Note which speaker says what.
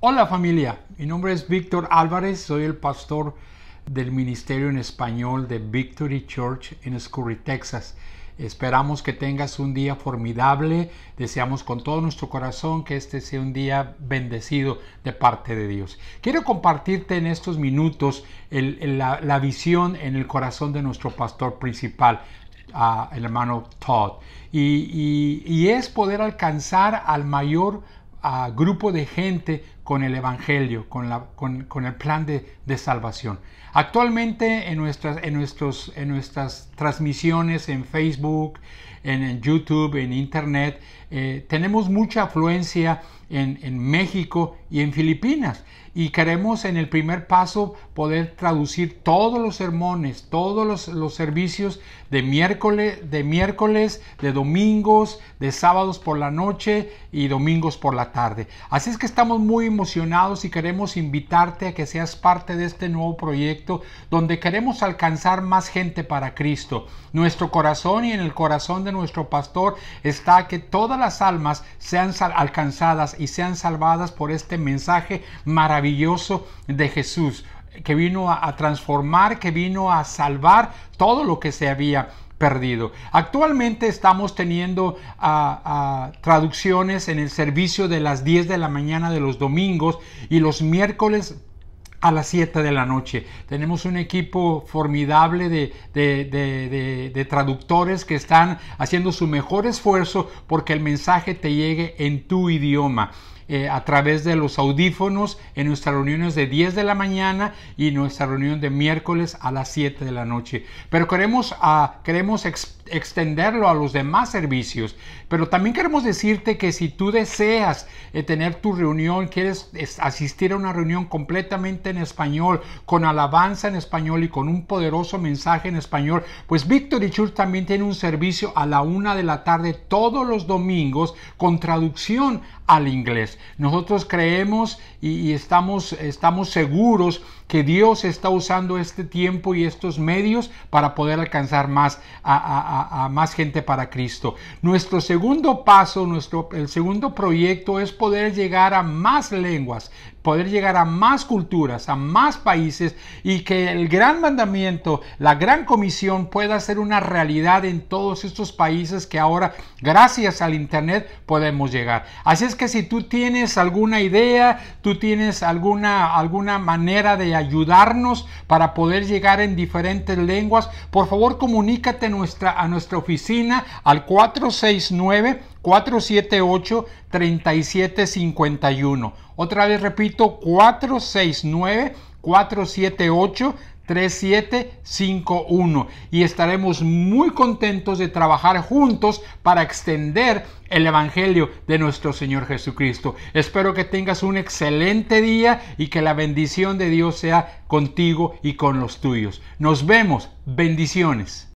Speaker 1: Hola familia, mi nombre es Víctor Álvarez, soy el pastor del Ministerio en Español de Victory Church en Scurry, Texas. Esperamos que tengas un día formidable, deseamos con todo nuestro corazón que este sea un día bendecido de parte de Dios. Quiero compartirte en estos minutos la, visión en el corazón de nuestro pastor principal, ah, el hermano Todd. Y, es poder alcanzar al mayor ah, grupo de gente con el Evangelio, con, la, con, el plan de, salvación. Actualmente en nuestras, en, nuestros, en nuestras transmisiones en Facebook, en, YouTube, en Internet, eh, tenemos mucha afluencia en, México y en Filipinas. Y queremos en el primer paso poder traducir todos los sermones, todos los, los servicios de miércoles, de miércoles, de domingos, de sábados por la noche y domingos por la tarde. Así es que estamos muy emocionados y queremos invitarte a que seas parte de este nuevo proyecto donde queremos alcanzar más gente para Cristo. Nuestro corazón y en el corazón de nuestro pastor está que todas las almas sean alcanzadas y sean salvadas por este mensaje maravilloso de Jesús que vino a, transformar, que vino a salvar todo lo que se había perdido. Actualmente estamos teniendo ah, ah, traducciones en el servicio de las 10 de la mañana de los domingos y los miércoles a las 7 de la noche. Tenemos un equipo formidable de traductores que están haciendo su mejor esfuerzo porque el mensaje te llegue en tu idioma. Eh, a través de los audífonos en nuestras reuniones de 10 de la mañana y nuestra reunión de miércoles a las 7 de la noche. Pero queremos, ah, queremos extenderlo a los demás servicios. Pero también queremos decirte que si tú deseas eh, tener tu reunión, quieres asistir a una reunión completamente en español, con alabanza en español y con un poderoso mensaje en español, pues Victory Church también tiene un servicio a la una de la tarde todos los domingos con traducción al inglés nosotros creemos y, estamos, estamos seguros que Dios está usando este tiempo y estos medios para poder alcanzar más a, a, más gente para Cristo. Nuestro segundo paso, nuestro el segundo proyecto es poder llegar a más lenguas poder llegar a más culturas, a más países y que el gran mandamiento, la gran comisión pueda ser una realidad en todos estos países que ahora gracias al Internet podemos llegar. Así es que si tú tienes alguna idea, tú tienes alguna, alguna manera de ayudarnos para poder llegar en diferentes lenguas, por favor comunícate nuestra, a nuestra oficina al 469. 478-3751. Otra vez repito, 469-478. 3751 y estaremos muy contentos de trabajar juntos para extender el Evangelio de nuestro Señor Jesucristo. Espero que tengas un excelente día y que la bendición de Dios sea contigo y con los tuyos. Nos vemos. Bendiciones.